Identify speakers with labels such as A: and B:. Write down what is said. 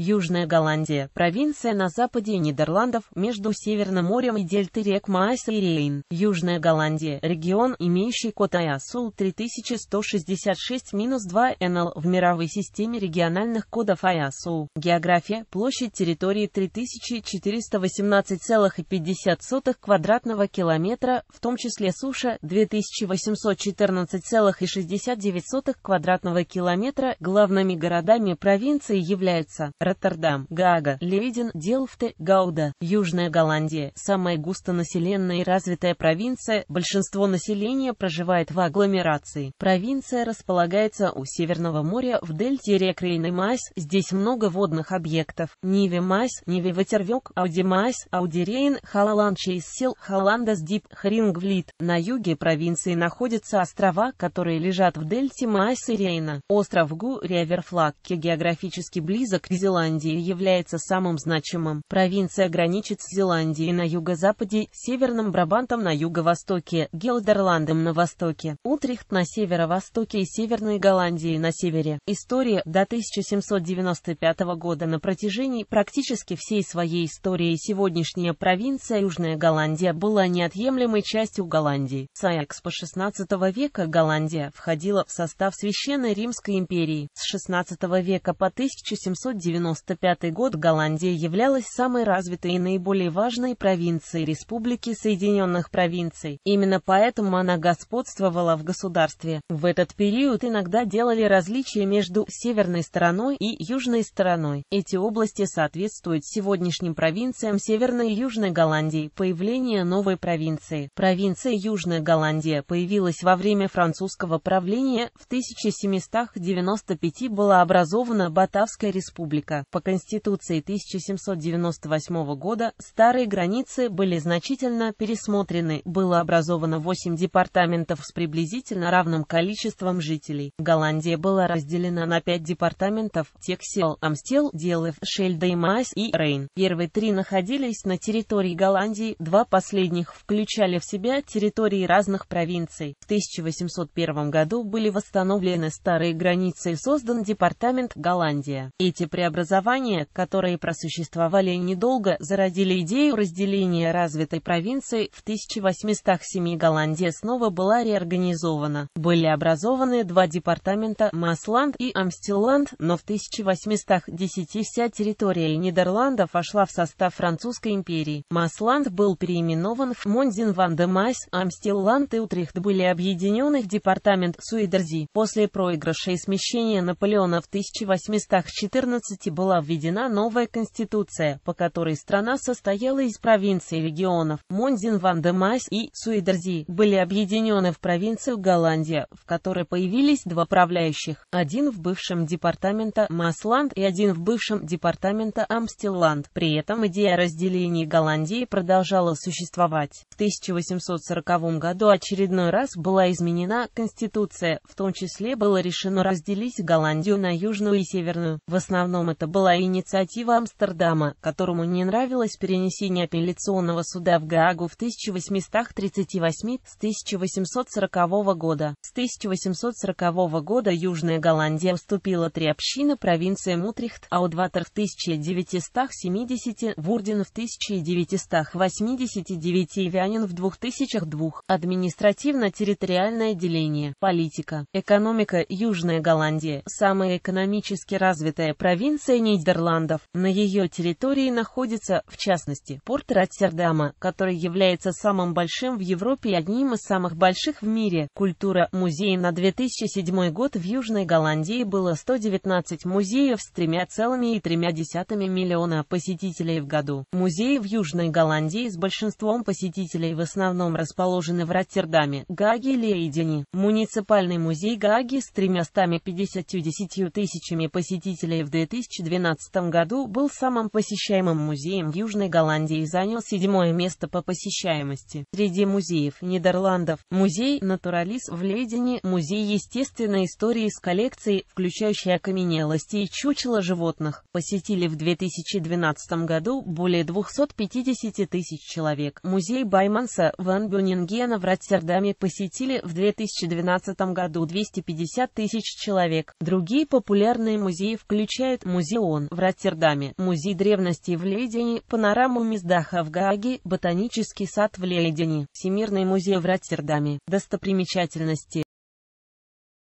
A: Южная Голландия – провинция на западе Нидерландов, между Северным морем и дельты рек Маас и Рейн. Южная Голландия – регион, имеющий код IASUL 3166-2NL в мировой системе региональных кодов IASUL. География – площадь территории 3418,50 квадратного километра, в том числе суша – 2814,69 квадратного километра. Главными городами провинции являются Роттердам, Гага, Левиден, Делфте, Гауда, Южная Голландия, самая густонаселенная и развитая провинция, большинство населения проживает в агломерации. Провинция располагается у Северного моря в дельте рек Рейн и Майс, здесь много водных объектов, Ниве Майс, Ниве Ватервек, Ауди Майс, Ауди Рейн, Халалан Чейссел, Халандас Дип, Хрингвлит. На юге провинции находятся острова, которые лежат в дельте Майс и Рейна. Остров Гу, Риаверфлаг, географически близок к Зеландии. Зеландии является самым значимым. Провинция граничит с Зеландией на юго-западе, Северным Брабантом на юго-востоке, Гелдерландом на востоке, Утрихт на северо-востоке и Северной Голландией на севере. История до 1795 года на протяжении практически всей своей истории сегодняшняя провинция Южная Голландия была неотъемлемой частью Голландии. Саякс по 16 века Голландия входила в состав Священной Римской империи. С 16 века по 1790 1995 год Голландия являлась самой развитой и наиболее важной провинцией Республики Соединенных Провинций. Именно поэтому она господствовала в государстве. В этот период иногда делали различия между северной стороной и южной стороной. Эти области соответствуют сегодняшним провинциям Северной и Южной Голландии. Появление новой провинции. Провинция Южная Голландия появилась во время французского правления в 1795 была образована Батавская республика по Конституции 1798 года старые границы были значительно пересмотрены, было образовано 8 департаментов с приблизительно равным количеством жителей. Голландия была разделена на 5 департаментов – Тексел, Амстел, Делев, Шельда и Маас и Рейн. Первые три находились на территории Голландии, два последних включали в себя территории разных провинций. В 1801 году были восстановлены старые границы и создан департамент Голландия. Эти преобразования образования, которые просуществовали недолго, зародили идею разделения развитой провинции. В 1807 Голландия снова была реорганизована. Были образованы два департамента Масланд и Амстелланд, но в 1810 вся территория Нидерландов вошла в состав Французской империи. Масланд был переименован в Монзин ван де Майс, Амстелланд и Утрехт были объединены в департамент Суидерзи. После проигрыша и смещения Наполеона в 1814 республики была введена новая конституция, по которой страна состояла из провинций и регионов. Монзин, Вандемайс и Суидерзи были объединены в провинцию Голландия, в которой появились два правляющих, один в бывшем департамента Масланд и один в бывшем департамента Амстелланд. При этом идея разделения Голландии продолжала существовать. В 1840 году очередной раз была изменена Конституция, в том числе было решено разделить Голландию на Южную и Северную. В основном это была инициатива Амстердама, которому не нравилось перенесение апелляционного суда в Гаагу в 1838 с 1840 года. С 1840 года Южная Голландия вступила три общины провинции Мутрихт, Аудватер в 1970, Вурден в 1989 и Вянин в 2002. Административно-территориальное деление. Политика. Экономика Южная Голландия. Самая экономически развитая провинция Конституция Нидерландов. На ее территории находится, в частности, порт Роттердама, который является самым большим в Европе и одним из самых больших в мире. Культура музей на 2007 год в Южной Голландии было 119 музеев с 3,3 миллиона посетителей в году. Музеи в Южной Голландии с большинством посетителей в основном расположены в Роттердаме, Гаге и Лейдене. Муниципальный музей Гаги с 350 тысячами посетителей в 2000 2012 году был самым посещаемым музеем Южной Голландии и занял седьмое место по посещаемости. Среди музеев Нидерландов – музей «Натуралис» в Лейдене, музей естественной истории с коллекцией, включающей окаменелости и чучело животных, посетили в 2012 году более 250 тысяч человек. Музей Байманса Ван Бюнингена в Роттердаме посетили в 2012 году 250 тысяч человек. Другие популярные музеи включают музей Музеон в Роттердаме, Музей древности в Лейдене, Панораму Миздаха в Гааге, Ботанический сад в Лейдене, Всемирный музей в Роттердаме, Достопримечательности